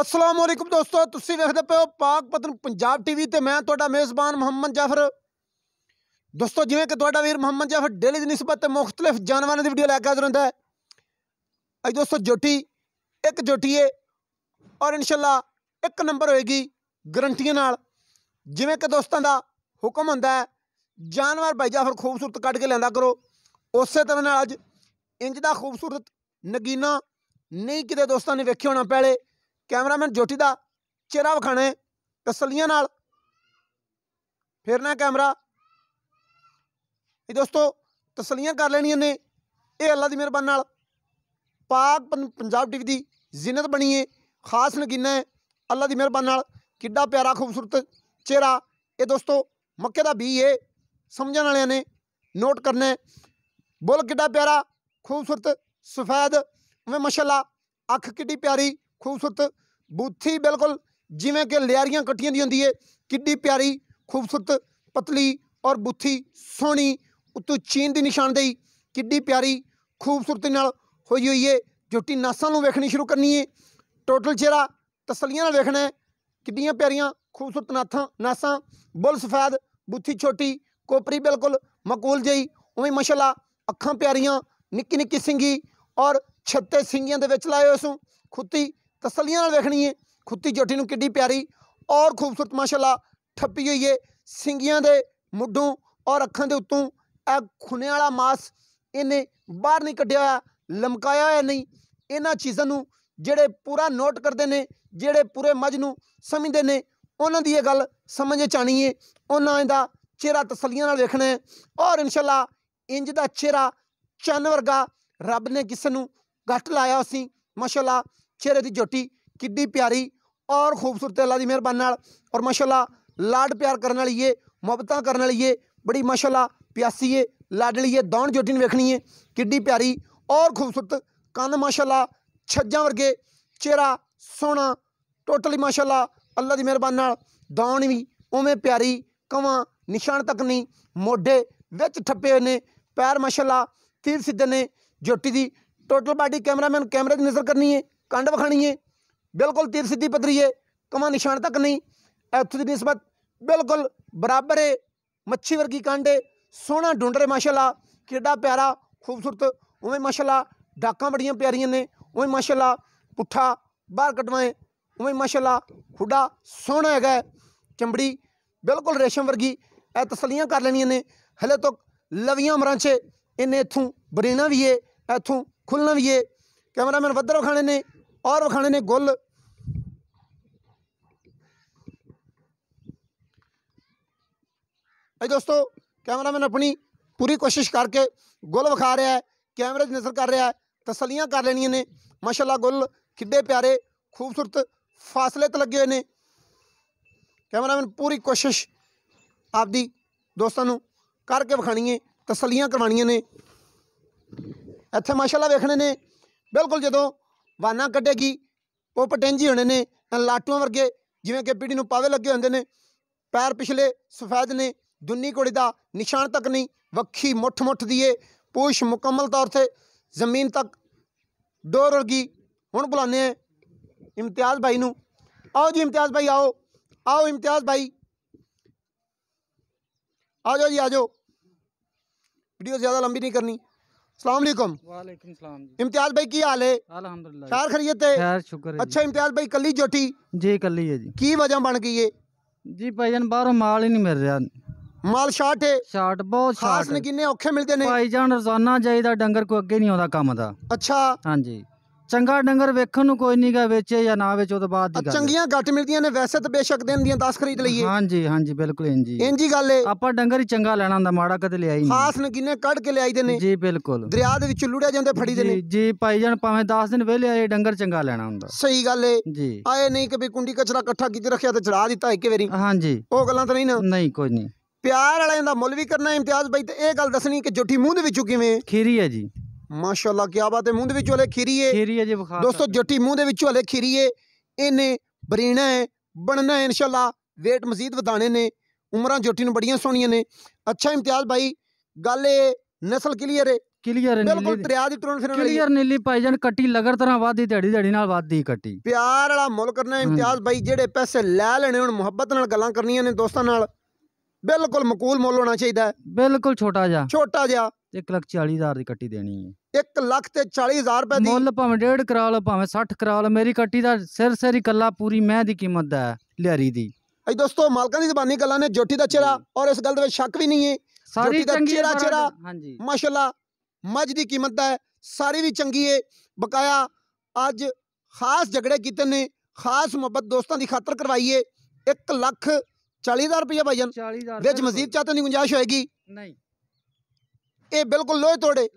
ਅਸਲਾਮ ਵਾਲੇਕਮ ਦੋਸਤੋ ਤੁਸੀਂ ਵੇਖਦੇ ਪਏ ਪਾਕ ਪਤਨ ਪੰਜਾਬ ਟੀਵੀ ਤੇ ਮੈਂ ਤੁਹਾਡਾ ਮੇਜ਼ਬਾਨ ਮੁਹੰਮਦ ਜਾਫਰ ਦੋਸਤੋ ਜਿਵੇਂ ਕਿ ਤੁਹਾਡਾ ਵੀਰ ਮੁਹੰਮਦ ਜਾਫਰ ਡੇਲੀ ਦੀ ਨਿਸਬਤ ਤੇ ਮੁxtਲਫ ਜਾਨਵਰਾਂ ਦੀ ਵੀਡੀਓ ਲੈ ਕੇ ਹਾਜ਼ਰ ਹੁੰਦਾ ਹੈ ਅੱਜ ਦੋਸਤੋ ਜੋਟੀ ਇੱਕ ਜੋਟੀ ਹੈ ਔਰ ਇਨਸ਼ਾਅੱਲਾ ਇੱਕ ਨੰਬਰ ਹੋਏਗੀ ਗਰੰਟੀਆਂ ਨਾਲ ਜਿਵੇਂ ਕਿ ਦੋਸਤਾਂ ਦਾ ਹੁਕਮ ਹੁੰਦਾ ਹੈ ਜਾਨਵਰ ਭਾਈ ਜਾਫਰ ਖੂਬਸੂਰਤ ਕੱਢ ਕੇ ਲੈਂਦਾ ਕਰੋ ਉਸੇ ਤਰ੍ਹਾਂ ਨਾਲ ਅੱਜ ਇੰਜ ਦਾ ਖੂਬਸੂਰਤ ਨਗੀਨਾ ਨਹੀਂ ਕਿਤੇ ਦੋਸਤਾਂ ਨੇ ਵੇਖਿਆ ਹੋਣਾ ਪਹਿਲੇ ਕੈਮਰਾਮੈਨ ਜੋਟੀ ਦਾ ਚਿਹਰਾ ਵਿਖਾਣੇ ਤਸਲੀਆਂ ਨਾਲ ਫੇਰਨਾ ਕੈਮਰਾ ਇਹ ਦੋਸਤੋ ਤਸਲੀਆਂ ਕਰ ਲੈਣੀਆਂ ਨੇ ਇਹ ਅੱਲਾ ਦੀ ਮਿਹਰਬਾਨੀ ਨਾਲ ਪਾਕ ਪੰਜਾਬ ਟੀਵੀ ਦੀ ਜ਼ਿੰਨਤ ਬਣੀ ਹੈ ਖਾਸ ਨਗੀਨਾ ਅੱਲਾ ਦੀ ਮਿਹਰਬਾਨੀ ਨਾਲ ਕਿੱਡਾ ਪਿਆਰਾ ਖੂਬਸੂਰਤ ਚਿਹਰਾ ਇਹ ਦੋਸਤੋ ਮੱਕੇ ਦਾ ਬੀ ਹੈ ਸਮਝਣ ਵਾਲਿਆਂ ਨੇ ਨੋਟ ਕਰਨਾ ਬੁੱਲ ਕਿੱਡਾ ਪਿਆਰਾ ਖੂਬਸੂਰਤ ਸਫੈਦ ਵੇ ਮਾਸ਼ਾਅੱਲਾ ਅੱਖ ਕਿੱਡੀ ਪਿਆਰੀ ਖੂਬਸੂਰਤ ਬੂਥੀ ਬਿਲਕੁਲ ਜਿਵੇਂ ਕਿ ਲਿਆਰੀਆਂ ਕੱਟੀਆਂ ਦੀ ਹੁੰਦੀ ਏ ਕਿੱਡੀ ਪਿਆਰੀ ਖੂਬਸੂਰਤ ਪਤਲੀ ਔਰ ਬੁੱਥੀ ਸੋਹਣੀ ਉਤੋਂ ਚੀਨ ਦੀ ਨਿਸ਼ਾਨਦੇਹੀ ਕਿੱਡੀ ਪਿਆਰੀ ਖੂਬਸੂਰਤੀ ਨਾਲ ਹੋਈ ਹੋਈ ਏ ਜੋਟੀ ਨਾਸਾਂ ਨੂੰ ਵੇਖਣੀ ਸ਼ੁਰੂ ਕਰਨੀ ਏ ਟੋਟਲ ਚਿਹਰਾ ਤਸਲੀਆਂ ਨਾਲ ਵੇਖਣਾ ਕਿੱਡੀਆਂ ਪਿਆਰੀਆਂ ਖੂਬਸੂਰਤ ਨਾਥਾਂ ਨਾਸਾਂ ਬੁੱਲ ਸਫੈਦ ਬੁੱਥੀ ਛੋਟੀ ਕੋਪਰੀ ਬਿਲਕੁਲ ਮਕਬੂਲ ਜਈ ਉਵੇਂ ਮਾਸ਼ਾਅੱਲਾ ਅੱਖਾਂ ਪਿਆਰੀਆਂ ਨਿੱਕੀ ਨਿੱਕੀ ਸਿੰਗੀ ਔਰ ਛੱਤੇ ਸਿੰਗੀਆਂ ਦੇ ਵਿੱਚ ਲਾਏ ਹੋਏ ਸੂ ਖੁੱਤੀ ਤਸੱਲੀਆਂ ਨਾਲ ਵੇਖਣੀ ਹੈ ਖੁੱਤੀ ਜੋਟੀ ਨੂੰ ਕਿੱਡੀ ਪਿਆਰੀ ਔਰ ਖੂਬਸੂਰਤ ਮਾਸ਼ਾਅੱਲਾ ਠੱਪੀ ਹੋਈ ਏ ਸਿੰਗੀਆਂ ਦੇ ਮੁੱਢੋਂ ਔਰ ਅੱਖਾਂ ਦੇ ਉੱਤੋਂ ਇਹ ਖੁਨੇ ਵਾਲਾ ਮਾਸ ਇਹਨੇ ਬਾਹਰ ਨਹੀਂ ਕੱਢਿਆ ਲਮਕਾਇਆ ਹੈ ਨਹੀਂ ਇਹਨਾਂ ਚੀਜ਼ਾਂ ਨੂੰ ਜਿਹੜੇ ਪੂਰਾ ਨੋਟ ਕਰਦੇ ਨੇ ਜਿਹੜੇ ਪੂਰੇ ਮਜ ਨੂੰ ਸਮਝਦੇ ਨੇ ਉਹਨਾਂ ਦੀ ਇਹ ਗੱਲ ਸਮਝ ਚਾਣੀ ਏ ਉਹਨਾਂ ਦਾ ਚਿਹਰਾ ਤਸੱਲੀਆਂ ਨਾਲ ਵੇਖਣਾ ਹੈ ਔਰ ਇਨਸ਼ਾਅੱਲਾ ਇੰਜ ਦਾ ਚਿਹਰਾ ਚੰਨ ਵਰਗਾ ਰੱਬ ਨੇ ਕਿਸ ਨੂੰ ਘੱਟ ਲਾਇਆ ਸੀ ਮਾਸ਼ਾਅੱਲਾ चेहरे की जोटी कि प्यारी और खूबसूरत अल्लाह की मेहरबान और माशाला लाड प्यार करने वाली है मुहबत करने वाली है बड़ी माशाला प्यासी है लाडली है दौन जोटी ने वेखनी है कि प्यारी और खूबसूरत कन्न माशाला छजा वर्गे चेहरा सोना टोटली माशाला अल्लाह की मेहरबान दौन भी उमें प्यारी कव निशान तक नहीं मोडे बिच ठप्पे हुए ने पैर माशाला तीर सिद्ध ने ज्योति की टोटल बाडी कैमरामैन कैमरे की नज़र करनी है ਕੰਡ ਵਖਾਣੀਏ ਬਿਲਕੁਲ ਤੀਰ ਸਿੱਧੀ ਪੱਧਰੀ ਏ ਕਮਾ ਨਿਸ਼ਾਨ ਤੱਕ ਨਹੀਂ ਇੱਥੇ ਦੀ ਨਿਸਬਤ ਬਿਲਕੁਲ ਬਰਾਬਰ ਏ ਮੱਛੀ ਵਰਗੀ ਕੰਡ ਏ ਸੋਹਣਾ ਡੁੰਡਰੇ ਮਾਸ਼ਾਅੱਲਾ ਕਿੱਡਾ ਪਿਆਰਾ ਖੂਬਸੂਰਤ ਉਵੇਂ ਮਾਸ਼ਾਅੱਲਾ ਡਾਕਾਂ ਬੜੀਆਂ ਪਿਆਰੀਆਂ ਨੇ ਉਵੇਂ ਮਾਸ਼ਾਅੱਲਾ ਪੁੱਠਾ ਬਾਹਰ ਕਟਵਾਏ ਉਵੇਂ ਮਾਸ਼ਾਅੱਲਾ ਖੁੱਡਾ ਸੋਹਣਾ ਹੈਗਾ ਚੰਬੜੀ ਬਿਲਕੁਲ ਰੇਸ਼ਮ ਵਰਗੀ ਇਹ ਤਸਲੀਆਂ ਕਰ ਲੈਣੀਆਂ ਨੇ ਹਲੇ ਤੱਕ ਲਵੀਆਂ ਮਰਾਂ 'ਚ ਇਹਨੇ ਇਥੋਂ ਬਰੇਣਾ ਵੀ ਏ ਇਥੋਂ ਖੁੱਲਣਾ ਵੀ ਏ ਕੈਮਰਾਮੈਨ ਵੱਧਰੋ ਖਾਣੇ ਨੇ ਔਰ ਵਿਖਾਣੇ ਨੇ ਗੁੱਲ ਐ ਦੋਸਤੋ ਕੈਮਰਾਮੈਨ ਆਪਣੀ ਪੂਰੀ ਕੋਸ਼ਿਸ਼ ਕਰਕੇ ਗੁੱਲ ਵਿਖਾ ਰਿਹਾ ਹੈ ਕੈਮਰੇ 'ਚ ਨਜ਼ਰ ਕਰ ਰਿਹਾ ਹੈ ਤਸਲੀਆਂ ਕਰ ਲੈਣੀਆਂ ਨੇ ਮਾਸ਼ਾਅੱਲਾ ਗੁੱਲ ਕਿੱਡੇ ਪਿਆਰੇ ਖੂਬਸੂਰਤ ਫਾਸਲੇ ਤੇ ਲੱਗੇ ਹੋਏ ਨੇ ਕੈਮਰਾਮੈਨ ਪੂਰੀ ਕੋਸ਼ਿਸ਼ ਆਪਦੀ ਦੋਸਤਾਂ ਨੂੰ ਕਰਕੇ ਵਿਖਾਣੀ ਹੈ ਤਸਲੀਆਂ ਕਰਵਾਣੀਆਂ ਨੇ ਇੱਥੇ ਮਾਸ਼ਾਅੱਲਾ ਵੇਖਣੇ ਨੇ ਬਿਲਕੁਲ ਜਦੋਂ ਵਾਨਾ ਕੱਢੇਗੀ ਉਹ ਪਟੈਂਜੀ ਹੋਣੇ ਨੇ ਲਾਟੂਆਂ ਵਰਗੇ ਜਿਵੇਂ ਕਿ ਪੀੜੀ ਨੂੰ ਪਾਵੇ ਲੱਗੇ ਹੁੰਦੇ ਨੇ ਪੈਰ ਪਿਛਲੇ ਸਫੈਦ ਨੇ ਦੁੰਨੀ ਕੋੜੀ ਦਾ ਨਿਸ਼ਾਨ ਤੱਕ ਨਹੀਂ ਵੱਖੀ ਮੁੱਠ ਮੁੱਠ ਦੀਏ ਪੂਛ ਮੁਕੰਮਲ ਤੌਰ ਤੇ ਜ਼ਮੀਨ ਤੱਕ ਡੋਰ ਵਰਗੀ ਹੁਣ ਬੁਲਾਣੇ ਆ ਇਮਤਿਆਜ਼ ਭਾਈ ਨੂੰ ਆਓ ਜੀ ਇਮਤਿਆਜ਼ ਭਾਈ ਆਓ ਆਓ ਇਮਤਿਆਜ਼ ਭਾਈ ਆਜੋ ਜੀ ਆਜੋ ਵੀਡੀਓ ਜ਼ਿਆਦਾ ਲੰਬੀ ਨਹੀਂ ਕਰਨੀ सलामकुम इम्तियाज भाई की हाल है खरीद अच्छा इम्तियाज भाई कली जोटी जी कली है जी की वजह बन गई है जी भाईजान बाहरों माल ही नहीं मिल रहा ਮਾਲ ਸ਼ਾਰਟ ਏ ਸ਼ਾਰਟ ਬਹੁਤ ਸ਼ਾਰਟ ਖਾਸ ਨੇ ਕਿੰਨੇ ਔਖੇ ਮਿਲਦੇ ਨੇ ਭਾਈਜਾਨ ਰੋਜ਼ਾਨਾ ਜਾਈਦਾ ਡੰਗਰ ਕੋ ਅੱਗੇ ਨਹੀਂ ਆਉਂਦਾ ਕੰਮ ਦਾ ਅੱਛਾ अच्छा। ਹਾਂਜੀ हाँ ਚੰਗਾ ਡੰਗਰ ਵੇਖਣ ਨੂੰ ਕੋਈ ਨਹੀਂਗਾ ਵੇਚੇ ਜਾਂ ਨਾ ਵੇਚੋ ਤੋਂ ਬਾਅਦ ਦੀ ਗੱਲ ਚੰਗੀਆਂ ਘੱਟ ਮਿਲਦੀਆਂ ਨੇ ਵੈਸੇ ਤਾਂ ਬੇਸ਼ੱਕ ਦਿਨ ਦੀਆਂ 10 ਖਰੀਦ ਲਈਏ ਹਾਂਜੀ ਹਾਂਜੀ ਬਿਲਕੁਲ ਇੰਜੀ ਇੰਜੀ ਗੱਲ ਏ ਆਪਾਂ ਡੰਗਰ ਹੀ ਚੰਗਾ ਲੈਣਾ ਹੁੰਦਾ ਮਾੜਾ ਕਦੇ ਲਿਆ ਹੀ ਨਹੀਂ ਖਾਸ ਕਿੰਨੇ ਕੱਢ ਕੇ ਲਿਆਈ ਦੇ ਨੇ ਜੀ ਬਿਲਕੁਲ ਦਰਿਆ ਦੇ ਵਿੱਚ ਲੁੜਿਆ ਜਾਂਦੇ ਫੜੀ ਦੇ ਜੀ ਨੇ ਜੀ ਭਾਈ ਜਾਨ ਭਾਵੇਂ 10 ਦਿਨ ਵੇਲੇ ਆਏ ਡੰਗਰ ਚੰਗਾ ਲੈਣਾ ਹੁੰਦਾ ਸਹੀ ਗੱਲ ਏ ਜੀ ਆਏ ਨਹੀਂ ਕਿ ਵੀ ਕੁੰਡੀ ਕਚਰਾ ਇਕੱਠਾ ਕੀਤੇ ਰੱਖਿਆ ਤੇ ਚੜਾ ਦਿੱਤਾ ਇੱਕ ਵਾਰੀ ਹਾਂਜੀ ਉਹ ਗੱਲਾਂ ਤਾਂ ਨਹੀਂ ਨਾ ਨਹੀਂ ਕੋਈ ਨਹੀਂ ਪਿਆਰ ਵਾਲਿਆਂ ਦਾ ਮੁੱਲ ਵੀ ਕਰਨਾ ਇਮਤਿਆਜ਼ ਬਾਈ ਤੇ ਇਹ ਗੱਲ ਦੱਸਣੀ ਕਿ ਜੁੱਠੀ ਮੂੰਹ ਦੇ ਵਿੱਚੋਂ ਕਿਵੇਂ ਖੀਰੀ ਹੈ ਜੀ ਮਾਸ਼ਾਅੱਲਾ ਕੀ ਬਾਤ ਹੈ ਮੂੰਹ ਦੇ ਵਿੱਚੋਂ ਹਲੇ ਖੀਰੀ ਹੈ ਖੀਰੀ ਹੈ ਜੀ ਬੁਖਾਰ ਦੋਸਤੋ ਜੱਟੀ ਮੂੰਹ ਦੇ ਵਿੱਚੋਂ ਹਲੇ ਖੀਰੀ ਹੈ ਇਹਨੇ ਬਰੀਣਾ ਹੈ ਬਣਨਾ ਹੈ ਇਨਸ਼ਾਅੱਲਾ weight ਮਜ਼ੀਦ ਵਧਾਣੇ ਨੇ ਉਮਰਾਂ ਜੱਟੀ ਨੂੰ ਬੜੀਆਂ ਸੋਹਣੀਆਂ ਨੇ ਅੱਛਾ ਇਮਤਿਆਜ਼ ਭਾਈ ਗੱਲ ਇਹ ਨਸਲ ਕਲੀਅਰ ਹੈ ਕਲੀਅਰ ਨਹੀਂ ਬਿਲਕੁਲ ਦਰਿਆ ਦੀ ਤੁਰਨ ਫਿਰਨ ਕਲੀਅਰ ਨੀਲੀ ਭਾਈ ਜਾਨ ਕੱਟੀ ਲਗਰ ਤਰ੍ਹਾਂ ਵਾਦੀ ਢੜੀ ਢੜੀ ਨਾਲ ਵਾਦੀ ਕੱਟੀ ਪਿਆਰ ਵਾਲਾ ਮੁੱਲ ਕਰਨਾ ਇਮਤਿਆਜ਼ ਭਾਈ ਜਿਹੜੇ ਪੈਸੇ ਲੈ ਲੈਣੇ ਹੁਣ ਮੁਹੱਬਤ ਨਾਲ ਗੱਲਾਂ ਕਰਨੀਆਂ ਨੇ ਦੋਸਤਾਂ ਨਾਲ ਬਿਲਕੁਲ ਮਕੂਲ ਮੁੱਲ ਹੋਣਾ ਚਾਹੀਦਾ ਹੈ ਬਿਲਕੁਲ ਛੋਟਾ ਜਿਹਾ ਛੋਟਾ ਜਿਹਾ एक लख चाली हजार की कट्टी देनी है एक लख चाली हजार रुपए मुल भावे डेढ़ करा लो भावे सठ करा लो मेरी कट्टी का सिर सिर कला पूरी मैं दी कीमत है लियारी की अच्छा दोस्तों मालकान की जबानी गला ने जोटी का चेहरा और इस गल शक भी नहीं है सारी चेहरा चेहरा हाँ जी माशाला मज की कीमत है सारी भी चंकी है बकाया अज खास झगड़े किते ने खास मुहबत दोस्तों की खातर करवाई है एक लख चाली हजार रुपया भाई जन चाली हजार मजीद तो चाहते नहीं गुंजाइश होएगी नहीं ਇਹ ਬਿਲਕੁਲ ਲੋਹੇ ਤੋੜੇ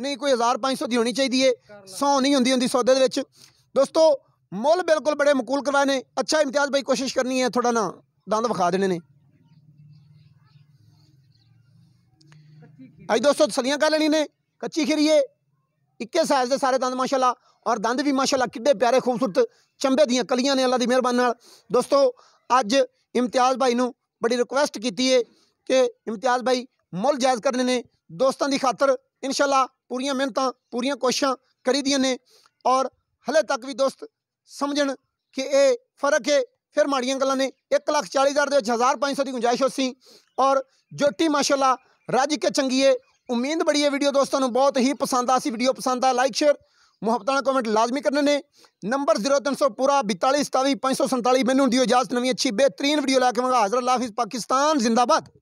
ਨਹੀਂ ਕੋਈ 1500 ਦੀ ਹੋਣੀ ਚਾਹੀਦੀ ਏ 100 ਨਹੀਂ ਹੁੰਦੀ ਹੁੰਦੀ ਸੌਦੇ ਦੇ ਵਿੱਚ ਦੋਸਤੋ ਮੁੱਲ ਬਿਲਕੁਲ ਬੜੇ ਮਕੂਲ ਕਰਵਾਏ ਨੇ ਅੱਛਾ ਇਮਤਿਆਜ਼ ਭਾਈ ਕੋਸ਼ਿਸ਼ ਕਰਨੀ ਹੈ ਥੋੜਾ ਨਾ ਦੰਦ ਵਿਖਾ ਦੇਣੇ ਨੇ ਆਈ ਦੋਸਤੋ ਸਲੀਆਂ ਕਰ ਲੈਣੀ ਨੇ ਕੱਚੀ ਏ ਇੱਕੇ ਸਾਈਜ਼ ਦੇ ਸਾਰੇ ਦੰਦ ਮਾਸ਼ਾਅੱਲਾ ਔਰ ਦੰਦ ਵੀ ਮਾਸ਼ਾਅੱਲਾ ਕਿੱਡੇ ਪਿਆਰੇ ਖੂਬਸੂਰਤ ਚੰਬੇ ਦੀਆਂ ਕਲੀਆਂ ਨੇ ਅੱਲਾ ਦੀ ਮਿਹਰਬਾਨੀ ਨਾਲ ਦੋਸਤੋ ਅੱਜ ਇਮਤਿਆਜ਼ ਭਾਈ ਨੂੰ ਬੜੀ ਰਿਕੁਐਸਟ ਕੀਤੀ ਏ ਕਿ ਇਮਤਿਆਜ਼ ਭਾਈ ਮੁੱਲ ਜਾਇਜ਼ ਕਰਨੇ ਨੇ ਦੋਸਤਾਂ ਦੀ ਖਾਤਰ ਇਨਸ਼ਾਅੱਲਾ ਪੂਰੀਆਂ ਮਿਹਨਤਾਂ ਪੂਰੀਆਂ ਕੋਸ਼ਿਸ਼ਾਂ ਕਰੀਦੀਆਂ ਨੇ ਔਰ ਹਲੇ ਤੱਕ ਵੀ ਦੋਸਤ ਸਮਝਣ ਕਿ ਇਹ ਫਰਕ ਹੈ ਫਿਰ ਮਾੜੀਆਂ ਗੱਲਾਂ ਨੇ 140000 ਦੇ ਵਿੱਚ 1500 ਦੀ ਗੁੰਜਾਇਸ਼ ਹੋਸੀ ਔਰ ਜੋਟੀ ਮਾਸ਼ਾਅੱਲਾ ਰੱਜ ਕੇ ਚੰਗੀਏ ਉਮੀਦ ਬੜੀ ਹੈ ਵੀਡੀਓ ਦੋਸਤਾਂ ਨੂੰ ਬਹੁਤ ਹੀ ਪਸੰਦ ਆਸੀ ਵੀਡੀਓ ਪਸੰਦ ਆ ਲਾਈਕ ਸ਼ੇਅਰ ਮੁਹੱਬਤਾਂ ਨਾਲ ਕਮੈਂਟ ਲਾਜ਼ਮੀ ਕਰਨੇ ਨੇ ਨੰਬਰ 0300 ਪੂਰਾ 4227 547 ਮੈਨੂੰ ਦਿਓ ਇਜਾਜ਼ਤ ਨਵੀਂ ਅੱਛੀ ਬਿਹਤਰੀਨ ਵੀਡੀਓ ਲੈ ਕੇ ਮੰਗਾ ਹਾਜ਼ਰ ਅੱਲਾ ਹਾਫਿਜ਼ ਪਾਕਿਸਤਾਨ ਜ਼ਿੰਦਾਬਾਦ